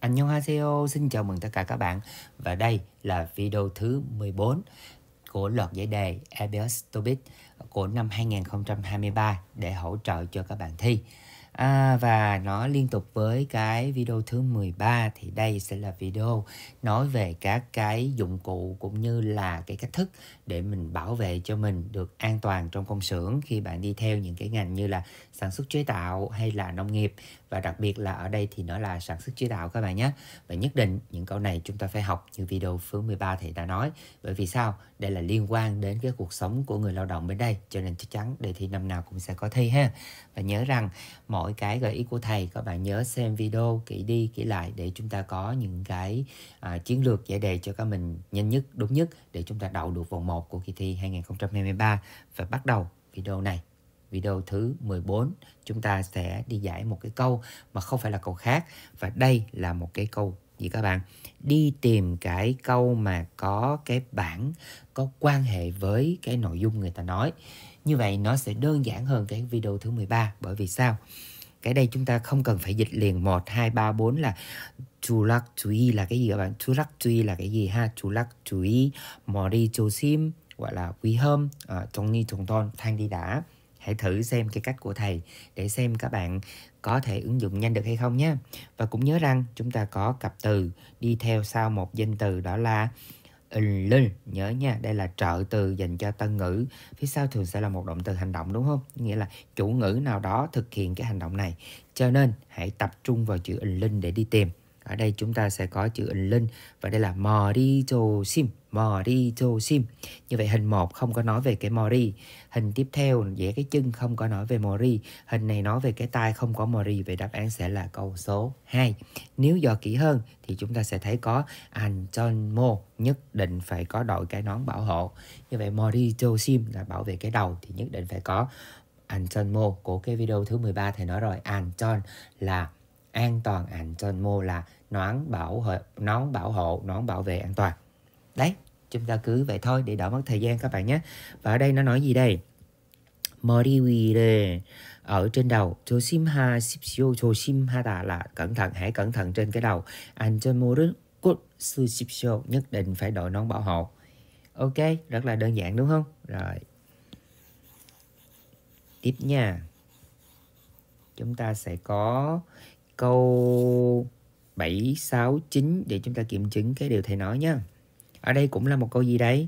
Annyeonghaseyo, xin chào mừng tất cả các bạn Và đây là video thứ 14 của loạt giải đề ABS Topic của năm 2023 để hỗ trợ cho các bạn thi à, và nó liên tục với cái video thứ 13 thì đây sẽ là video nói về các cái dụng cụ cũng như là cái cách thức để mình bảo vệ cho mình được an toàn trong công xưởng khi bạn đi theo những cái ngành như là sản xuất chế tạo hay là nông nghiệp và đặc biệt là ở đây thì nó là sản xuất chế tạo các bạn nhé và nhất định những câu này chúng ta phải học như video thứ 13 thì đã nói bởi vì sao đây là liên quan đến cái cuộc sống của người lao động bên đây cho nên chắc chắn đề thi năm nào cũng sẽ có thi ha và nhớ rằng mỗi mỗi cái gợi ý của thầy các bạn nhớ xem video kỹ đi kỹ lại để chúng ta có những cái à, chiến lược giải đề cho các mình nhanh nhất đúng nhất để chúng ta đậu được vòng 1 của kỳ thi 2023 và bắt đầu video này video thứ 14 chúng ta sẽ đi giải một cái câu mà không phải là câu khác và đây là một cái câu gì các bạn đi tìm cái câu mà có cái bản có quan hệ với cái nội dung người ta nói như vậy nó sẽ đơn giản hơn cái video thứ 13 bởi vì sao cái đây chúng ta không cần phải dịch liền 1, 2, 3, 4 là chú lắc chú ý là cái gì các bạn chú lắc chú ý là cái gì ha chú lắc chú ý mò đi chú sim gọi là quý hôm à, ờ, chống nghi chống tôn thang đi đã hãy thử xem cái cách của thầy để xem các bạn có thể ứng dụng nhanh được hay không nhé và cũng nhớ rằng chúng ta có cặp từ đi theo sau một danh từ đó là in ừ, linh nhớ nha đây là trợ từ dành cho tân ngữ phía sau thường sẽ là một động từ hành động đúng không nghĩa là chủ ngữ nào đó thực hiện cái hành động này cho nên hãy tập trung vào chữ in linh để đi tìm ở đây chúng ta sẽ có chữ in linh và đây là mori sim mori sim như vậy hình 1 không có nói về cái mori hình tiếp theo vẽ cái chân không có nói về mori hình này nói về cái tay không có mori vậy đáp án sẽ là câu số 2 nếu dò kỹ hơn thì chúng ta sẽ thấy có antonmo nhất định phải có đội cái nón bảo hộ như vậy mori sim là bảo vệ cái đầu thì nhất định phải có Mo của cái video thứ 13 thầy nói rồi anton là an toàn ảnh Mo là nón bảo hộ, nón bảo hộ, nón bảo vệ an toàn. Đấy, chúng ta cứ vậy thôi để đỡ mất thời gian các bạn nhé. Và ở đây nó nói gì đây? 머리위를 ở trên đầu 조심하십시오 ta là cẩn thận hãy cẩn thận trên cái đầu 안전모를 꼭 쓰십시오 nhất định phải đội nón bảo hộ ok rất là đơn giản đúng không rồi tiếp nha chúng ta sẽ có câu 7, 6, 9 để chúng ta kiểm chứng cái điều thầy nói nhé. Ở đây cũng là một câu gì đấy?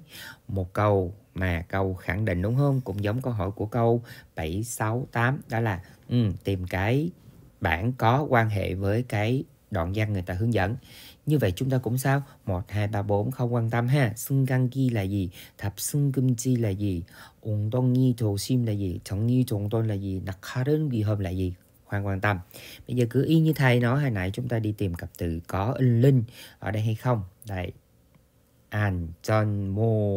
Một câu mà câu khẳng định đúng không? Cũng giống câu hỏi của câu 7, 6, 8 đó là um, tìm cái bản có quan hệ với cái đoạn văn người ta hướng dẫn. Như vậy chúng ta cũng sao? 1, 2, 3, 4 không quan tâm ha. Sưng căng ghi là gì? Thập sưng kim chi là gì? Ung đông nghi thổ sim là gì? Trọng nghi trọng tôn là gì? nặc khá đơn ghi hợp là gì? khoan quan tâm bây giờ cứ y như thầy nói hồi nãy chúng ta đi tìm cặp từ có in linh ở đây hay không đây an chon mô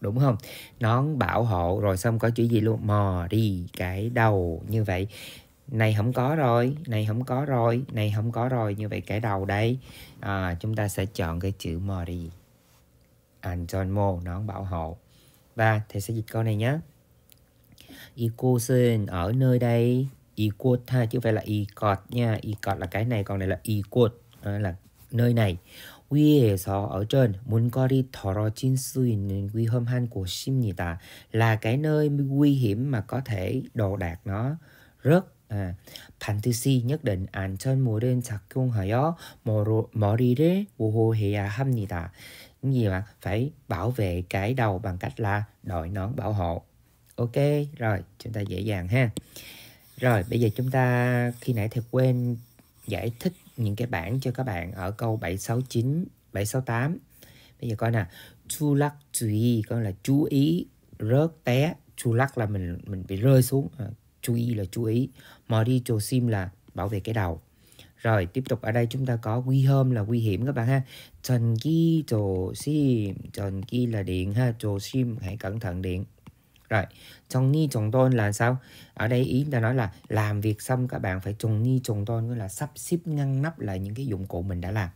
đúng không nón bảo hộ rồi xong có chữ gì luôn mò đi cái đầu như vậy này không có rồi này không có rồi này không có rồi như vậy cái đầu đây à, chúng ta sẽ chọn cái chữ mò đi an chon mô nón bảo hộ và thầy sẽ dịch câu này nhé. y Icosen ở nơi đây equal ha chứ không phải là y cọt nha y là cái này còn này là equal là nơi này 위에서 ở trên muốn 문거리 떨어질 수 있는 위험한 곳입니다 là cái nơi nguy hiểm mà có thể đồ đạc nó rớt à, 반드시 nhất định 안전모를 작용하여 머리를 보호해야 합니다 gì mà phải bảo vệ cái đầu bằng cách là đội nón bảo hộ ok rồi chúng ta dễ dàng ha rồi bây giờ chúng ta khi nãy thì quên giải thích những cái bảng cho các bạn ở câu 769, 768. Bây giờ coi nè, chu lắc chú ý, coi là chú ý rớt té, chu lắc là mình mình bị rơi xuống, à, chú ý là chú ý, mò đi chồ sim là bảo vệ cái đầu. Rồi tiếp tục ở đây chúng ta có nguy hiểm là nguy hiểm các bạn ha. Trần ghi chồ sim, trần ghi là điện ha, chồ sim hãy cẩn thận điện. Rồi, chồng ni chồng tôn là sao? Ở đây ý ta nói là làm việc xong các bạn phải chồng ni chồng tôn nghĩa là sắp xếp ngăn nắp lại những cái dụng cụ mình đã làm.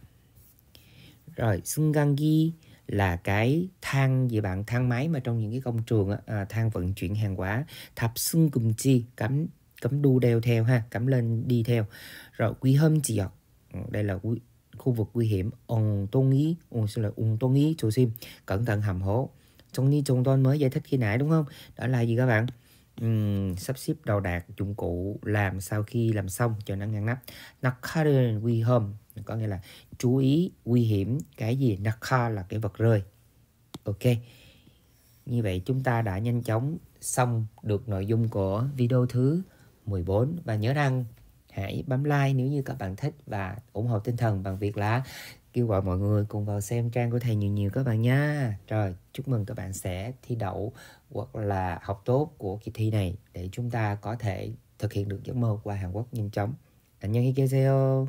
Rồi, xung găng ghi là cái thang gì bạn thang máy mà trong những cái công trường à, thang vận chuyển hàng hóa thập xung cùng chi cắm cắm đu đeo theo ha cắm lên đi theo rồi quý hâm chỉ dọc ừ, đây là quý, khu vực nguy hiểm ông tôn ý ông sẽ là ông tôn ý chú sim cẩn thận hầm hố trong ni trùng tôi mới giải thích khi nãy đúng không đó là gì các bạn um, sắp xếp đồ đạc dụng cụ làm sau khi làm xong cho nó ngăn nắp nakaren we home có nghĩa là chú ý nguy hiểm cái gì Nakar là cái vật rơi ok như vậy chúng ta đã nhanh chóng xong được nội dung của video thứ 14 và nhớ rằng hãy bấm like nếu như các bạn thích và ủng hộ tinh thần bằng việc là kêu gọi mọi người cùng vào xem trang của thầy nhiều nhiều các bạn nha rồi chúc mừng các bạn sẽ thi đậu hoặc là học tốt của kỳ thi này để chúng ta có thể thực hiện được giấc mơ qua Hàn Quốc nhanh chóng. Nhân 안녕히 계세요.